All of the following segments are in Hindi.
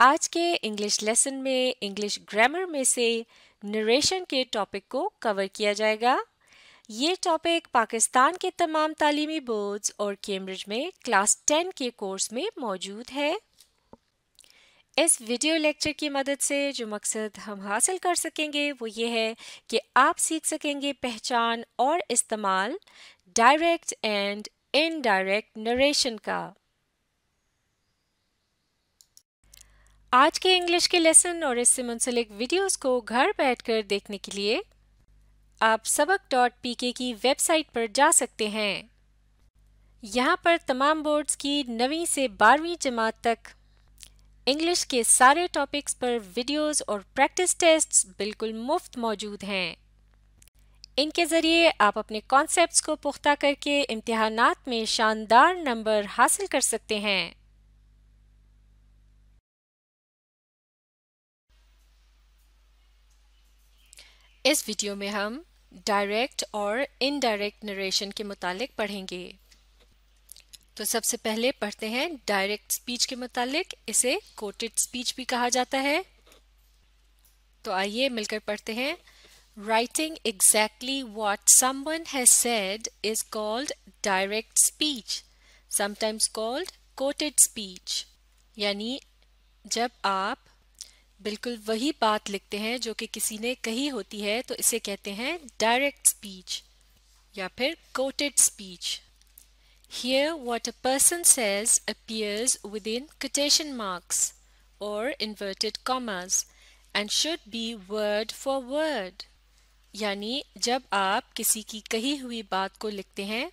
आज के इंग्लिश लेसन में इंग्लिश ग्रामर में से नरेशन के टॉपिक को कवर किया जाएगा ये टॉपिक पाकिस्तान के तमाम तालीमी बोर्ड्स और कैम्ब्रिज में क्लास टेन के कोर्स में मौजूद है इस वीडियो लेक्चर की मदद से जो मकसद हम हासिल कर सकेंगे वो ये है कि आप सीख सकेंगे पहचान और इस्तेमाल डायरेक्ट एंड इनडायरेक्ट नरेशन का आज के इंग्लिश के लेसन और इससे मुंसलिक वीडियोस को घर बैठकर देखने के लिए आप सबक डॉट पी के की वेबसाइट पर जा सकते हैं यहाँ पर तमाम बोर्ड्स की नवीं से बारहवीं जमात तक इंग्लिश के सारे टॉपिक्स पर वीडियोस और प्रैक्टिस टेस्ट्स बिल्कुल मुफ्त मौजूद हैं इनके ज़रिए आप अपने कॉन्सेप्ट्स को पुख्ता करके इम्तहानात में शानदार नंबर हासिल कर सकते हैं इस वीडियो में हम डायरेक्ट और इनडायरेक्ट नरेशन के मुतालिक पढ़ेंगे तो सबसे पहले पढ़ते हैं डायरेक्ट स्पीच के मुतालिक इसे कोटेड स्पीच भी कहा जाता है तो आइए मिलकर पढ़ते हैं writing exactly what someone has said called called speech speech, sometimes called quoted यानी जब आप बिल्कुल वही बात लिखते हैं जो कि किसी ने कही होती है तो इसे कहते हैं डायरेक्ट स्पीच या फिर quoted speech Here, a person says appears within quotation marks और inverted commas and should be word for word यानी जब आप किसी की कही हुई बात को लिखते हैं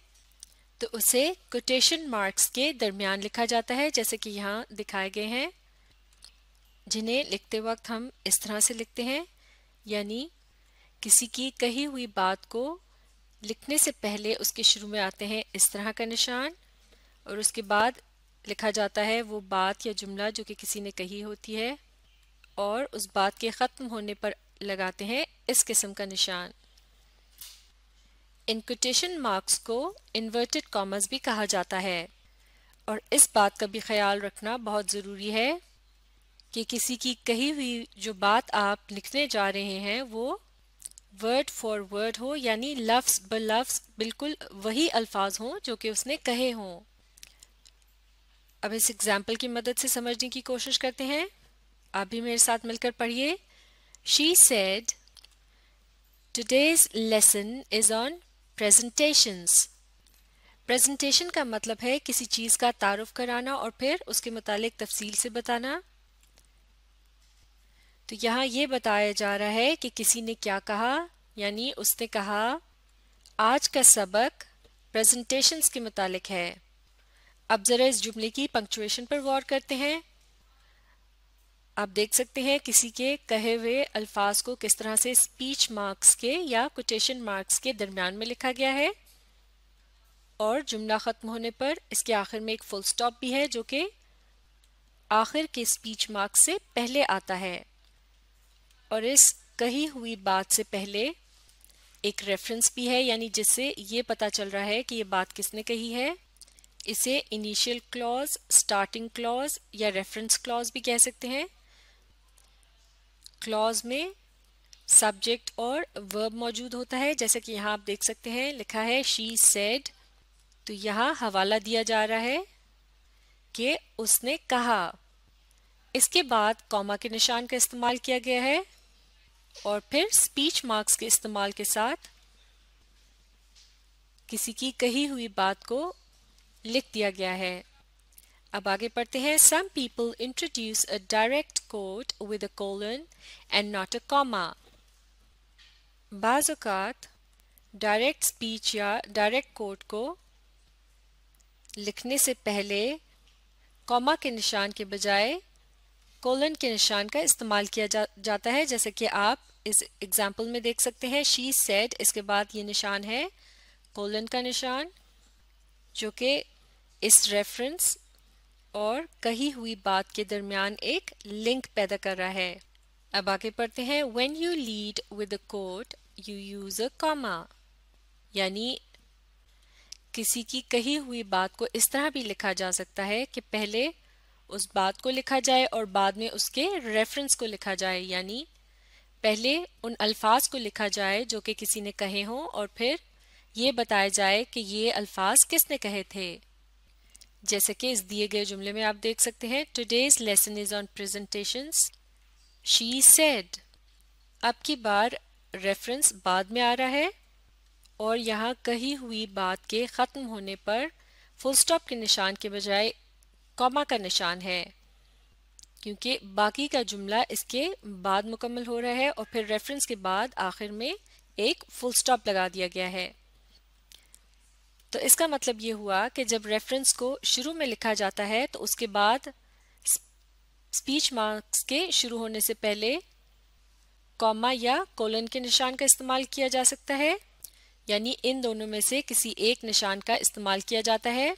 तो उसे कोटेशन मार्क्स के दरमियान लिखा जाता है जैसे कि यहाँ दिखाए गए हैं जिन्हें लिखते वक्त हम इस तरह से लिखते हैं यानी किसी की कही हुई बात को लिखने से पहले उसके शुरू में आते हैं इस तरह का निशान और उसके बाद लिखा जाता है वो बात या जुमला जो कि किसी ने कही होती है और उस बात के ख़त्म होने पर लगाते हैं इस किस्म का निशान इन कोटेशन मार्क्स को इन्वर्टेड कॉमर्स भी कहा जाता है और इस बात का भी ख्याल रखना बहुत ज़रूरी है कि किसी की कही हुई जो बात आप लिखने जा रहे हैं वो वर्ड फॉर वर्ड हो यानी लफ्स ब लफ्स बिल्कुल वही अल्फाज हों जो कि उसने कहे हों अब इस एग्जाम्पल की मदद से समझने की कोशिश करते हैं आप भी मेरे साथ मिलकर पढ़िए she said today's lesson is on presentations presentation का मतलब है किसी चीज़ का तारुफ कराना और फिर उसके मुतालिक तफसील से बताना तो यहाँ ये बताया जा रहा है कि किसी ने क्या कहा यानी उसने कहा आज का सबक प्रेजेंटेशंस के मुतालिक है अब ज़रा इस जुमले की पंक्चुएशन पर गौर करते हैं आप देख सकते हैं किसी के कहे हुए अल्फाज को किस तरह से स्पीच मार्क्स के या कोटेशन मार्क्स के दरमियान में लिखा गया है और जुमला ख़त्म होने पर इसके आखिर में एक फुल स्टॉप भी है जो कि आखिर के स्पीच मार्क्स से पहले आता है और इस कही हुई बात से पहले एक रेफरेंस भी है यानी जिससे ये पता चल रहा है कि ये बात किसने कही है इसे इनिशियल क्लॉज स्टार्टिंग क्लॉज या रेफरेंस क्लॉज भी कह सकते हैं क्लॉज में सब्जेक्ट और वर्ब मौजूद होता है जैसे कि यहाँ आप देख सकते हैं लिखा है शी सेड तो यहाँ हवाला दिया जा रहा है कि उसने कहा इसके बाद कॉमा के निशान का इस्तेमाल किया गया है और फिर स्पीच मार्क्स के इस्तेमाल के साथ किसी की कही हुई बात को लिख दिया गया है अब आगे पढ़ते हैं some people introduce a direct quote with a colon and not a comma बाज़ात डायरेक्ट स्पीच या डायरेक्ट कोट को लिखने से पहले कॉमा के निशान के बजाय कोलन के निशान का इस्तेमाल किया जा, जाता है जैसे कि आप इस एग्जाम्पल में देख सकते हैं शी सेड इसके बाद ये निशान है कोलन का निशान जो कि इस रेफरेंस और कही हुई बात के दरमियान एक लिंक पैदा कर रहा है अब आगे पढ़ते हैं when you lead with a quote you use a comma यानी किसी की कही हुई बात को इस तरह भी लिखा जा सकता है कि पहले उस बात को लिखा जाए और बाद में उसके रेफरेंस को लिखा जाए यानी पहले उन अल्फाज को लिखा जाए जो कि किसी ने कहे हों और फिर ये बताया जाए कि ये अल्फाज किसने कहे थे जैसे कि इस दिए गए जुमले में आप देख सकते हैं today's lesson is on presentation she said अब की बार रेफरेंस बाद में आ रहा है और यहाँ कही हुई बात के ख़त्म होने पर फुल स्टॉप के निशान के बजाय कॉमा का निशान है क्योंकि बाकी का जुमला इसके बाद मुकम्मल हो रहा है और फिर रेफरेंस के बाद आखिर में एक फुल स्टॉप लगा दिया गया है तो इसका मतलब ये हुआ कि जब रेफरेंस को शुरू में लिखा जाता है तो उसके बाद स्पीच मार्क्स के शुरू होने से पहले कॉमा या कोलन के निशान का इस्तेमाल किया जा सकता है यानी इन दोनों में से किसी एक निशान का इस्तेमाल किया जाता है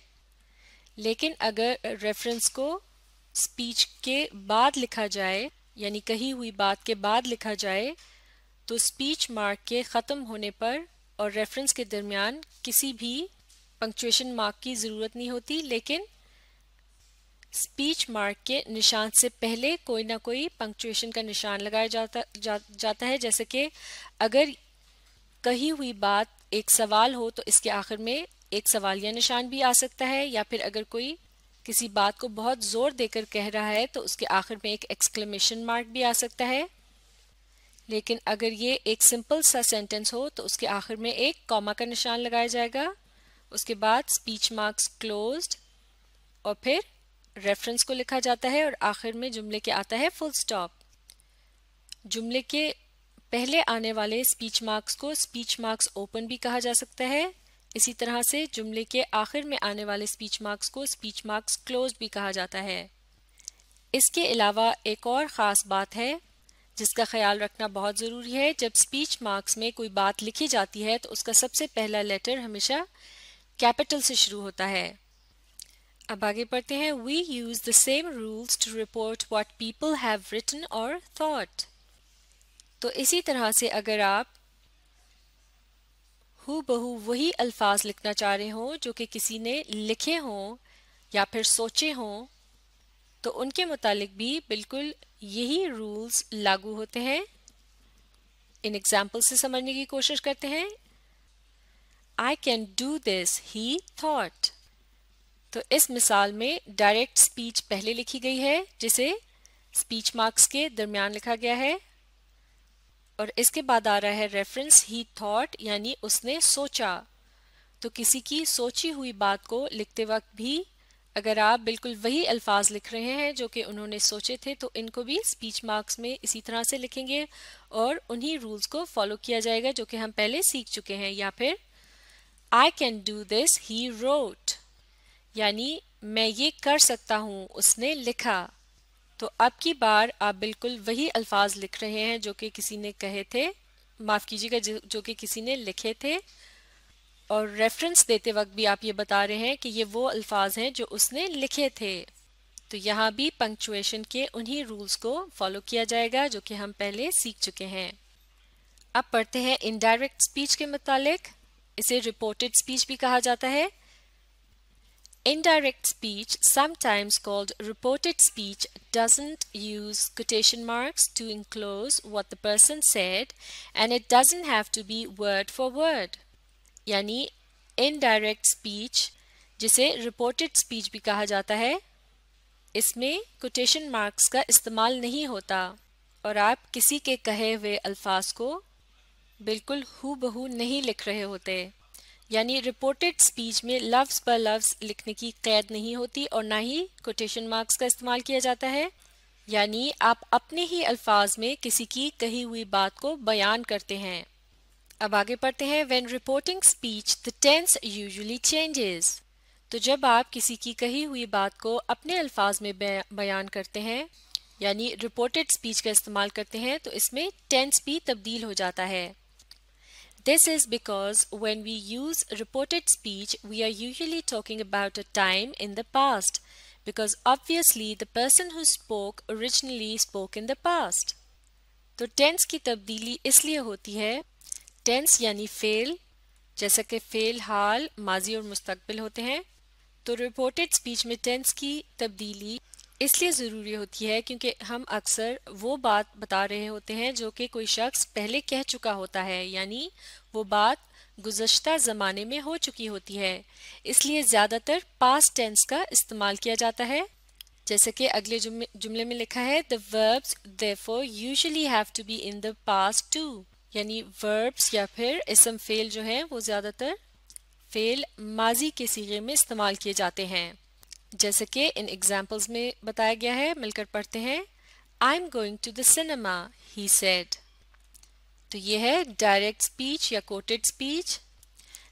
लेकिन अगर रेफरेंस को स्पीच के बाद लिखा जाए यानी कही हुई बात के बाद लिखा जाए तो स्पीच मार्क के ख़त्म होने पर और रेफरेंस के दरमियान किसी भी पंक्चुएशन मार्क की ज़रूरत नहीं होती लेकिन स्पीच मार्क के निशान से पहले कोई ना कोई पंक्चुएशन का निशान लगाया जाता जा, जाता है जैसे कि अगर कही हुई बात एक सवाल हो तो इसके आखिर में एक सवालिया निशान भी आ सकता है या फिर अगर कोई किसी बात को बहुत जोर देकर कह रहा है तो उसके आखिर में एक एक्सक्लेमेशन मार्क भी आ सकता है लेकिन अगर ये एक सिंपल सा सेंटेंस हो तो उसके आखिर में एक कॉमा का निशान लगाया जाएगा उसके बाद स्पीच मार्क्स क्लोज्ड और फिर रेफरेंस को लिखा जाता है और आखिर में जुमले के आता है फुल स्टॉप जुमले के पहले आने वाले स्पीच मार्क्स को स्पीच मार्क्स ओपन भी कहा जा सकता है इसी तरह से जुमले के आखिर में आने वाले स्पीच मार्क्स को स्पीच मार्क्स क्लोज भी कहा जाता है इसके अलावा एक और ख़ास बात है जिसका ख्याल रखना बहुत ज़रूरी है जब स्पीच मार्क्स में कोई बात लिखी जाती है तो उसका सबसे पहला लेटर हमेशा कैपिटल से शुरू होता है अब आगे पढ़ते हैं we use the same rules to report what people have written और थाट तो इसी तरह से अगर आप हु बहू वही अल्फाज लिखना चाह रहे हों जो कि किसी ने लिखे हों या फिर सोचे हों तो उनके मुतालिक भी बिल्कुल यही रूल्स लागू होते हैं इन एग्जाम्पल से समझने की कोशिश करते हैं I can do this he thought तो इस मिसाल में डायरेक्ट स्पीच पहले लिखी गई है जिसे स्पीच मार्क्स के दरमियान लिखा गया है और इसके बाद आ रहा है रेफरेंस ही थॉट यानी उसने सोचा तो किसी की सोची हुई बात को लिखते वक्त भी अगर आप बिल्कुल वही अल्फाज लिख रहे हैं जो कि उन्होंने सोचे थे तो इनको भी स्पीच मार्क्स में इसी तरह से लिखेंगे और उन्हीं रूल्स को फॉलो किया जाएगा जो कि हम पहले सीख चुके हैं या फिर I can do this he wrote यानी मैं ये कर सकता हूँ उसने लिखा तो अब की बार आप बिल्कुल वही अल्फाज लिख रहे हैं जो कि किसी ने कहे थे माफ़ कीजिएगा जो कि किसी ने लिखे थे और रेफरेंस देते वक्त भी आप ये बता रहे हैं कि ये वो अल्फाज हैं जो उसने लिखे थे तो यहाँ भी पंक्चुएशन के उन्हीं रूल्स को फॉलो किया जाएगा जो कि हम पहले सीख चुके हैं अब पढ़ते हैं इनडायरेक्ट स्पीच के मुतालिक इसे रिपोर्टेड स्पीच भी कहा जाता है Indirect speech, sometimes called reported speech, doesn't use quotation marks to enclose what the person said and it doesn't have to be word for word. Yani indirect speech, jise reported speech bhi kaha jata hai, isme quotation marks ka istamal nahi hota aur aap kisi ke kahe hue alfaz ko bilkul hu bahu nahi likh rahe hote. यानी रिपोर्टेड स्पीच में लफ्ज पर लफ्ज लिखने की कैद नहीं होती और ना ही कोटेशन मार्क्स का इस्तेमाल किया जाता है यानी आप अपने ही अल्फाज में किसी की कही हुई बात को बयान करते हैं अब आगे पढ़ते हैं when reporting speech the tense usually changes तो जब आप किसी की कही हुई बात को अपने अल्फाज में बयान करते हैं यानी रिपोर्टेड स्पीच का इस्तेमाल करते हैं तो इसमें टेंस भी तब्दील हो जाता है This is because when we use reported speech, we are usually talking about a time in the past because obviously the person who spoke originally spoke in the past. तो टेंस की तब्दीली इसलिए होती है टेंस यानी फेल जैसा कि फेल हाल माजी और मुस्तकबिल होते हैं तो रिपोर्टेड स्पीच में टेंस की तब्दीली इसलिए ज़रूरी होती है क्योंकि हम अक्सर वो बात बता रहे होते हैं जो कि कोई शख्स पहले कह चुका होता है यानी वो बात गुजशत ज़माने में हो चुकी होती है इसलिए ज़्यादातर पास्ट टेंस का इस्तेमाल किया जाता है जैसे कि अगले जुमले में लिखा है the verbs for usually have to be in the past too यानी वर्ब्स या फिर इसम फेल जो है वो ज़्यादातर फेल माजी के सीगे में इस्तेमाल किए जाते हैं जैसे कि इन एग्जाम्पल्स में बताया गया है मिलकर पढ़ते हैं I am going to the cinema he said तो ये है डायरेक्ट स्पीच या कोटेड स्पीच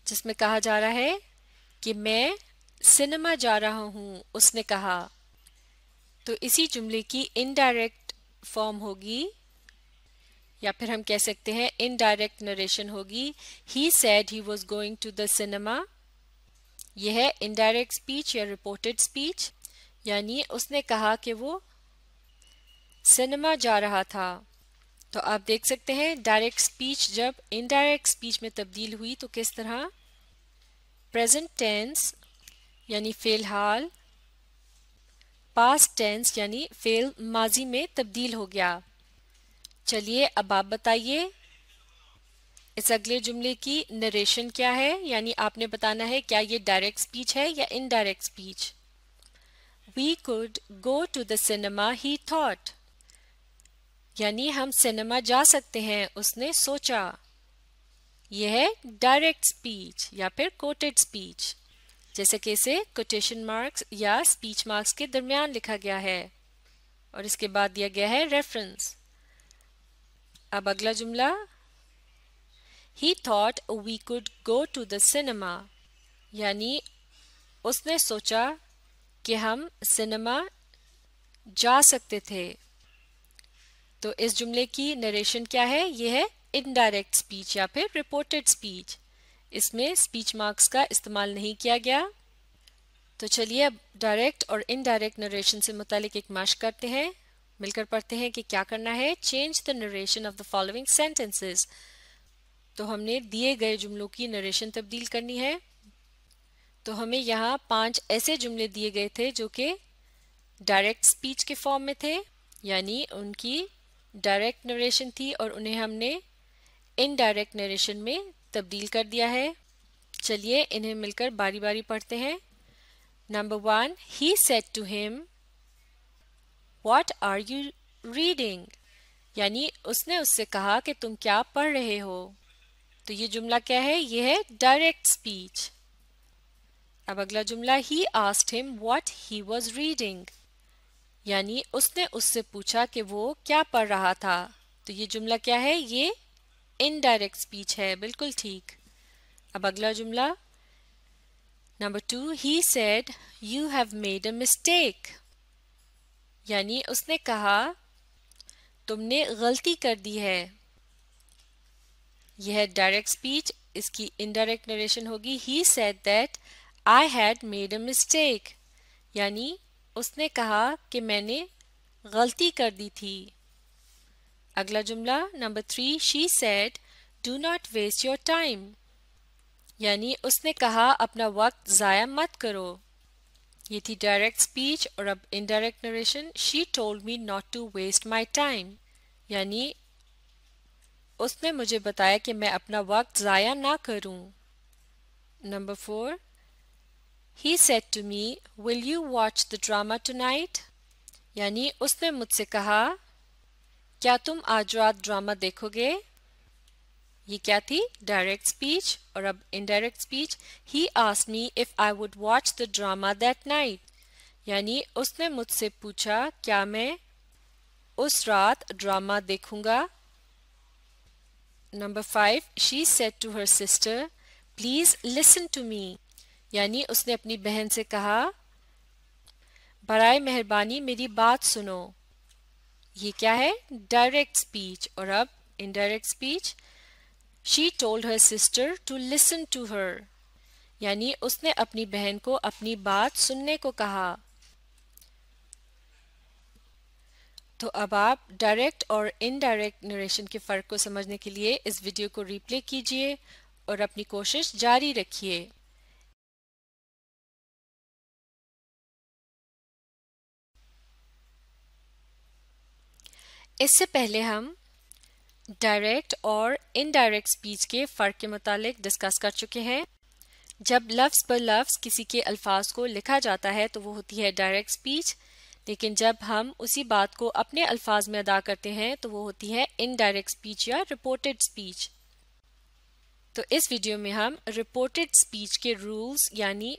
जिसमें कहा जा रहा है कि मैं सिनेमा जा रहा हूँ उसने कहा तो इसी जुमले की इनडायरेक्ट फॉर्म होगी या फिर हम कह सकते हैं इनडायरेक्ट नरेशन होगी he said he was going to the cinema यह है इनडायरेक्ट स्पीच या रिपोर्टेड स्पीच यानी उसने कहा कि वो सिनेमा जा रहा था तो आप देख सकते हैं डायरेक्ट स्पीच जब इनडायरेक्ट स्पीच में तब्दील हुई तो किस तरह प्रेजेंट टेंस यानी फिलहाल पास्ट टेंस यानी फेल माजी में तब्दील हो गया चलिए अब आप बताइए इस अगले जुमले की नरेशन क्या है यानी आपने बताना है क्या ये डायरेक्ट स्पीच है या indirect speech we could go to the cinema he thought यानी हम सिनेमा जा सकते हैं उसने सोचा यह है डायरेक्ट स्पीच या फिर कोटेड स्पीच जैसे कि इसे कोटेशन मार्क्स या स्पीच मार्क्स के दरमियान लिखा गया है और इसके बाद दिया गया है रेफरेंस अब अगला जुमला he thought we could go to the cinema यानी उसने सोचा कि हम सिनेमा जा सकते थे तो इस जुमले की नरेशन क्या है यह है इनडायरेक्ट स्पीच या फिर रिपोर्टेड स्पीच इसमें स्पीच मार्क्स का इस्तेमाल नहीं किया गया तो चलिए अब डायरेक्ट और इनडायरेक्ट नरेशन से मुतालिक एक माश करते हैं मिलकर पढ़ते हैं कि क्या करना है change the narration of the following sentences तो हमने दिए गए जुमलों की नरेशन तब्दील करनी है तो हमें यहाँ पांच ऐसे जुमले दिए गए थे जो कि डायरेक्ट स्पीच के फॉर्म में थे यानी उनकी डायरेक्ट नरेशन थी और उन्हें हमने इनडायरेक्ट नरेशन में तब्दील कर दिया है चलिए इन्हें मिलकर बारी बारी पढ़ते हैं number one he said to him what are you reading यानी उसने उससे कहा कि तुम क्या पढ़ रहे हो तो ये जुमला क्या है ये है डायरेक्ट स्पीच अब अगला जुमला he asked him what he was reading यानी उसने उससे पूछा कि वो क्या पढ़ रहा था तो ये जुमला क्या है ये इनडायरेक्ट स्पीच है बिल्कुल ठीक अब अगला जुमला number two he said you have made a mistake यानी उसने कहा तुमने गलती कर दी है यह है डायरेक्ट स्पीच इसकी इनडायरेक्ट नरेशन होगी he said that I had made a mistake यानी उसने कहा कि मैंने गलती कर दी थी अगला जुमला number three she said do not waste your time यानी उसने कहा अपना वक्त ज़ाया मत करो ये थी डायरेक्ट स्पीच और अब indirect narration she told me not to waste my time यानी उसने मुझे बताया कि मैं अपना वक्त ज़ाया ना करूं। Number four he said to me will you watch the drama night यानी उसने मुझसे कहा क्या तुम आज रात ड्रामा देखोगे ये क्या थी डायरेक्ट स्पीच और अब इनडायरेक्ट स्पीच ही आस me if I would watch the drama that night यानी उसने मुझसे पूछा क्या मैं उस रात ड्रामा देखूंगा number five she said to her sister please listen to me यानी उसने अपनी बहन से कहा बरए मेहरबानी मेरी बात सुनो ये क्या है डायरेक्ट स्पीच और अब indirect speech she told her sister to listen to her यानी उसने अपनी बहन को अपनी बात सुनने को कहा तो अब आप डायरेक्ट और इनडायरेक्ट नरेशन के फ़र्क को समझने के लिए इस वीडियो को रिप्ले कीजिए और अपनी कोशिश जारी रखिए इससे पहले हम डायरेक्ट और इनडायरेक्ट स्पीच के फ़र्क के मुतालिक डिस्कस कर चुके हैं जब लफ्ज़ पर लफ्ज़ किसी के अल्फाज को लिखा जाता है तो वो होती है डायरेक्ट स्पीच लेकिन जब हम उसी बात को अपने अल्फाज में अदा करते हैं तो वो होती है इनडायरेक्ट स्पीच या रिपोर्टेड स्पीच तो इस वीडियो में हम रिपोर्टेड स्पीच के रूल्स यानी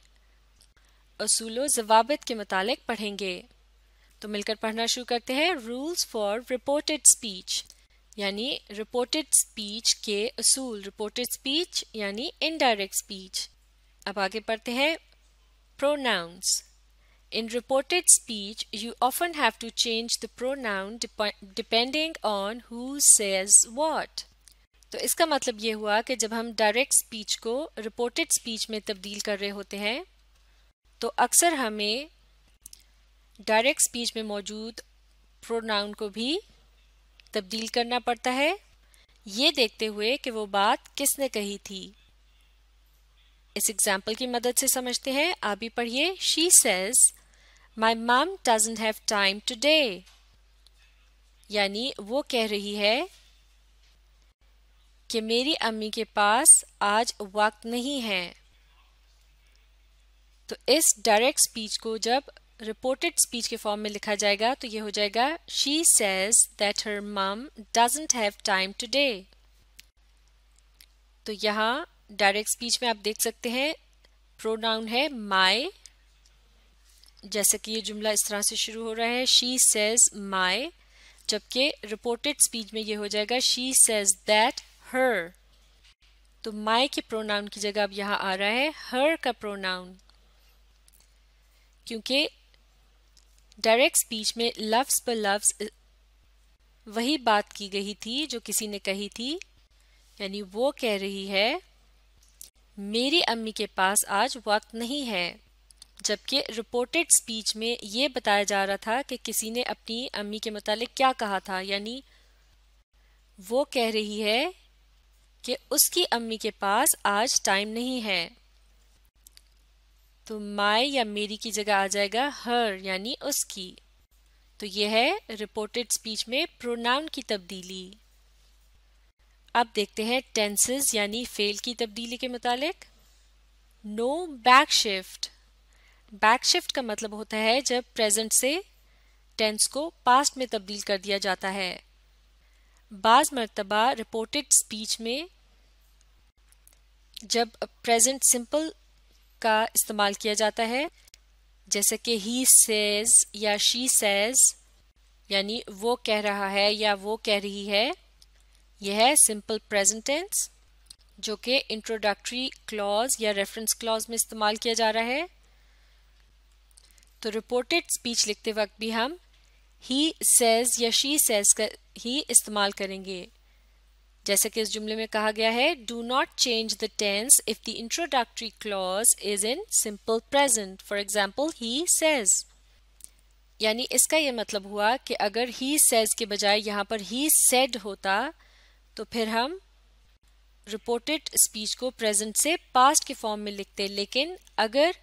असूलो जवाब के मुतालिक पढ़ेंगे तो मिलकर पढ़ना शुरू करते हैं रूल्स फॉर रिपोर्टेड स्पीच यानी रिपोर्टेड स्पीच के असूल रिपोर्टेड स्पीच यानी इनडायरेक्ट स्पीच अब आगे पढ़ते हैं pronouns In reported speech, you often have to change the pronoun dep depending on who says what. तो इसका मतलब ये हुआ कि जब हम डायरेक्ट स्पीच को रिपोर्टेड स्पीच में तब्दील कर रहे होते हैं तो अक्सर हमें डायरेक्ट स्पीच में मौजूद प्रोनाउन को भी तब्दील करना पड़ता है ये देखते हुए कि वो बात किसने कही थी इस एग्जाम्पल की मदद से समझते हैं आप भी पढ़िए शी सेज़ माई मम डजेंट हैव टाइम टुडे यानी वो कह रही है कि मेरी अम्मी के पास आज वक्त नहीं है तो इस डायरेक्ट स्पीच को जब रिपोर्टेड स्पीच के फॉर्म में लिखा जाएगा तो ये हो जाएगा शी सेज दैट हर मम डजेंट हैव टाइम टूडे तो यहाँ डायरेक्ट स्पीच में आप देख सकते हैं प्रोनाउन है माई जैसे कि ये जुमला इस तरह से शुरू हो रहा है शी सेज माई जबकि रिपोर्टेड स्पीच में ये हो जाएगा शी सेज दैट हर तो माई के प्रोनाउन की जगह अब यहाँ आ रहा है हर का प्रोनाउन क्योंकि डायरेक्ट स्पीच में लफ्स पर लफ्स वही बात की गई थी जो किसी ने कही थी यानी वो कह रही है मेरी अम्मी के पास आज वक्त नहीं है जबकि रिपोर्टेड स्पीच में ये बताया जा रहा था कि किसी ने अपनी अम्मी के मुतालिक क्या कहा था यानी वो कह रही है कि उसकी अम्मी के पास आज टाइम नहीं है तो माए या मेरी की जगह आ जाएगा हर यानी उसकी तो यह है रिपोर्टेड स्पीच में प्रोनाउन की तब्दीली अब देखते हैं टेंसेस यानी फेल की तब्दीली के मुतालिक no back shift back shift का मतलब होता है जब प्रेजेंट से टेंस को पास्ट में तब्दील कर दिया जाता है बाज मरतबा रिपोर्टेड स्पीच में जब प्रेजेंट सिंपल का इस्तेमाल किया जाता है जैसे कि ही सेज या शी सेज यानी वो कह रहा है या वो कह रही है यह है सिंपल प्रेजेंट टेंस जो कि इंट्रोडक्टरी क्लॉज या रेफरेंस क्लॉज में इस्तेमाल किया जा रहा है तो रिपोर्टेड स्पीच लिखते वक्त भी हम ही सेज या शी सेज का ही इस्तेमाल करेंगे जैसे कि इस जुमले में कहा गया है do not change the tense if the introductory clause is in simple present for example he says यानी इसका यह मतलब हुआ कि अगर ही सेज के बजाय यहाँ पर ही सेड होता तो फिर हम रिपोर्टेड स्पीच को प्रेजेंट से पास्ट के फॉर्म में लिखते लेकिन अगर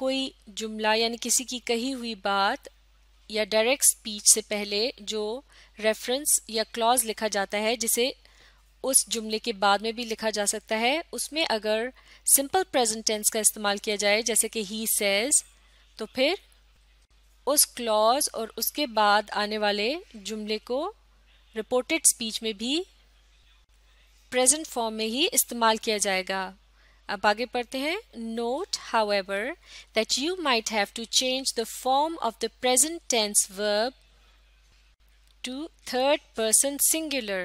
कोई जुमला यानी किसी की कही हुई बात या डायरेक्ट स्पीच से पहले जो रेफरेंस या क्लॉज लिखा जाता है जिसे उस जुमले के बाद में भी लिखा जा सकता है उसमें अगर सिंपल प्रेजेंट टेंस का इस्तेमाल किया जाए जैसे कि ही सेज तो फिर उस क्लॉज और उसके बाद आने वाले जुमले को रिपोर्टेड स्पीच में भी प्रेजेंट फॉर्म में ही इस्तेमाल किया जाएगा अब आगे पढ़ते हैं note however that you might have to change the form of the present tense verb to third person singular